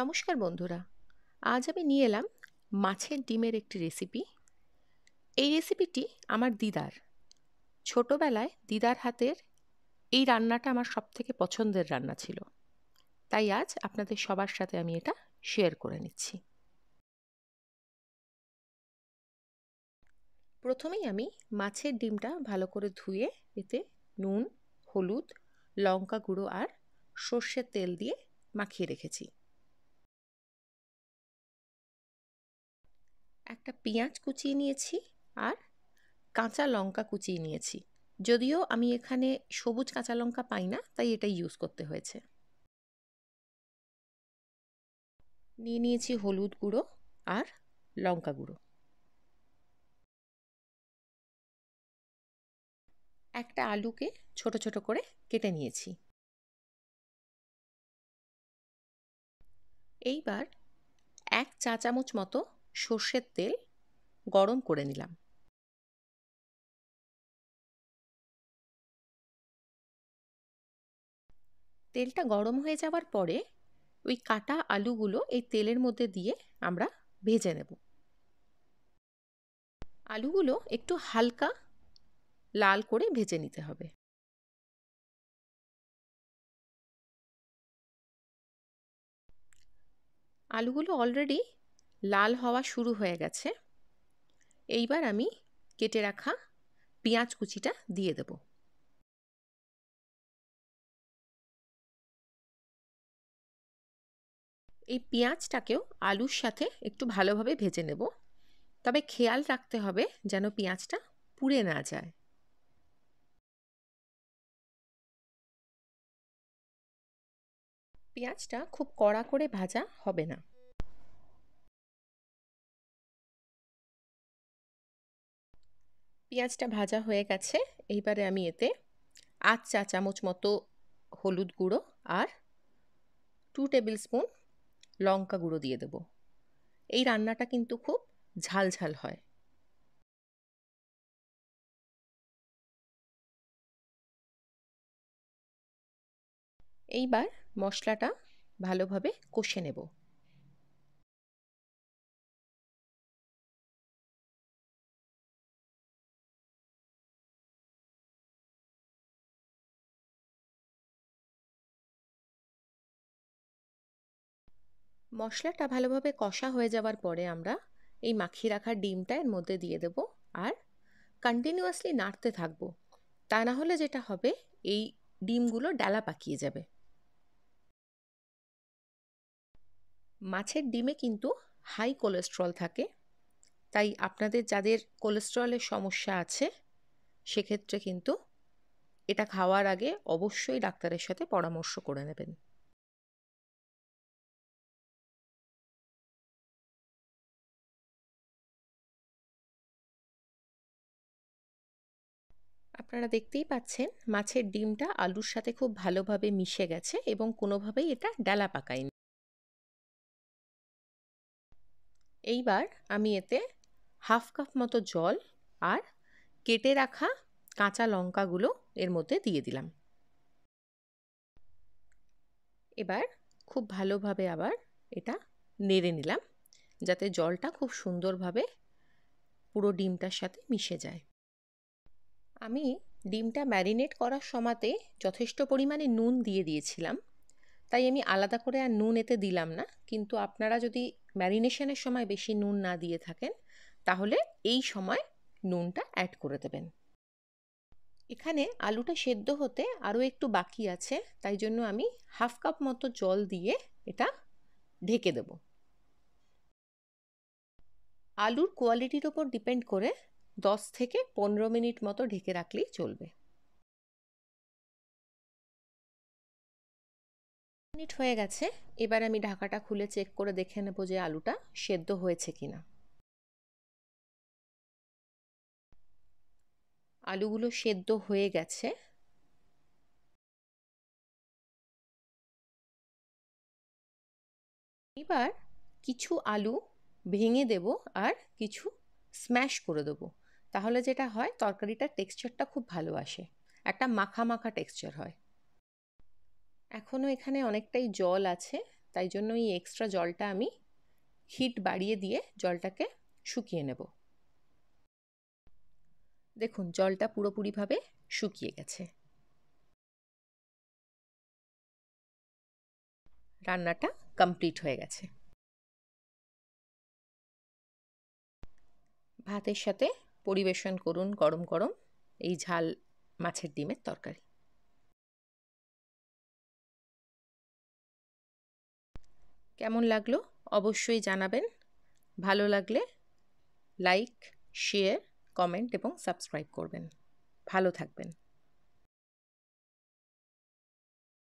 নমস্কার বন্ধুরা আজ আমি নিয়ে এলাম মাছের ডিমের একটি রেসিপি এই রেসিপিটি আমার দিদার ছোটোবেলায় দিদার হাতের এই রান্নাটা আমার সবথেকে পছন্দের রান্না ছিল তাই আজ আপনাদের সবার সাথে আমি এটা শেয়ার করে নিচ্ছি প্রথমেই আমি মাছের ডিমটা ভালো করে ধুয়ে এতে নুন হলুদ লঙ্কা গুঁড়ো আর সর্ষের তেল দিয়ে মাখিয়ে রেখেছি একটা পেঁয়াজ কুচিয়ে নিয়েছি আর কাঁচা লঙ্কা কুচিয়ে নিয়েছি যদিও আমি এখানে সবুজ কাঁচা লঙ্কা পাই না তাই এটা ইউজ করতে হয়েছে নিয়ে নিয়েছি হলুদ গুঁড়ো আর লঙ্কা গুঁড়ো একটা আলুকে ছোট ছোট করে কেটে নিয়েছি এইবার এক চা চামচ মতো সর্ষের তেল গরম করে নিলাম তেলটা গরম হয়ে যাওয়ার পরে ওই কাটা আলুগুলো এই তেলের মধ্যে দিয়ে আমরা ভেজে নেব আলুগুলো একটু হালকা লাল করে ভেজে নিতে হবে আলুগুলো অলরেডি লাল হওয়া শুরু হয়ে গেছে এইবার আমি কেটে রাখা পেঁয়াজ কুচিটা দিয়ে দেব এই পেঁয়াজটাকেও আলুর সাথে একটু ভালোভাবে ভেজে নেব তবে খেয়াল রাখতে হবে যেন পেঁয়াজটা পুড়ে না যায় পেঁয়াজটা খুব কড়া করে ভাজা হবে না পেঁয়াজটা ভাজা হয়ে গেছে এইবারে আমি এতে আধ চা চামচ মতো হলুদ গুঁড়ো আর টু টেবিল স্পুন লঙ্কা গুঁড়ো দিয়ে দেব এই রান্নাটা কিন্তু খুব ঝালঝাল হয় এইবার মশলাটা ভালোভাবে কষে নেব মশলাটা ভালোভাবে কষা হয়ে যাওয়ার পরে আমরা এই মাখিয়ে রাখা ডিমটা এর মধ্যে দিয়ে দেব আর কন্টিনিউয়াসলি নাড়তে থাকবো তা না হলে যেটা হবে এই ডিমগুলো ডালা পাকিয়ে যাবে মাছের ডিমে কিন্তু হাই কোলেস্ট্রল থাকে তাই আপনাদের যাদের কোলেস্ট্রলের সমস্যা আছে সেক্ষেত্রে কিন্তু এটা খাওয়ার আগে অবশ্যই ডাক্তারের সাথে পরামর্শ করে নেবেন আপনারা দেখতেই পাচ্ছেন মাছের ডিমটা আলুর সাথে খুব ভালোভাবে মিশে গেছে এবং কোনোভাবেই এটা ডালা পাকায়নি এইবার আমি এতে হাফ কাপ মতো জল আর কেটে রাখা কাঁচা লঙ্কাগুলো এর মধ্যে দিয়ে দিলাম এবার খুব ভালোভাবে আবার এটা নেড়ে নিলাম যাতে জলটা খুব সুন্দরভাবে পুরো ডিমটার সাথে মিশে যায় আমি ডিমটা ম্যারিনেট করার সময়তে যথেষ্ট পরিমাণে নুন দিয়ে দিয়েছিলাম তাই আমি আলাদা করে আর নুন এতে দিলাম না কিন্তু আপনারা যদি ম্যারিনেশনের সময় বেশি নুন না দিয়ে থাকেন তাহলে এই সময় নুনটা অ্যাড করে দেবেন এখানে আলুটা সেদ্ধ হতে আরও একটু বাকি আছে তাই জন্য আমি হাফ কাপ মতো জল দিয়ে এটা ঢেকে দেব আলুর কোয়ালিটির ওপর ডিপেন্ড করে দশ থেকে পনেরো মিনিট মতো ঢেকে রাখলেই চলবে মিনিট হয়ে গেছে এবার আমি ঢাকাটা খুলে চেক করে দেখে নেব যে আলুটা সেদ্ধ হয়েছে কিনা আলুগুলো সেদ্ধ হয়ে গেছে এবার কিছু আলু ভেঙে দেব আর কিছু স্ম্যাশ করে দেবো তাহলে যেটা হয় তরকারিটার টেক্সচারটা খুব ভালো আসে একটা মাখা মাখা টেক্সচার হয় এখনও এখানে অনেকটাই জল আছে তাই জন্য এই এক্সট্রা জলটা আমি হিট বাড়িয়ে দিয়ে জলটাকে শুকিয়ে নেব দেখুন জলটা পুরোপুরিভাবে শুকিয়ে গেছে রান্নাটা কমপ্লিট হয়ে গেছে ভাতের সাথে পরিবেশন করুন গরম গরম এই ঝাল মাছের ডিমের তরকারি কেমন লাগলো অবশ্যই জানাবেন ভালো লাগলে লাইক শেয়ার কমেন্ট এবং সাবস্ক্রাইব করবেন ভালো থাকবেন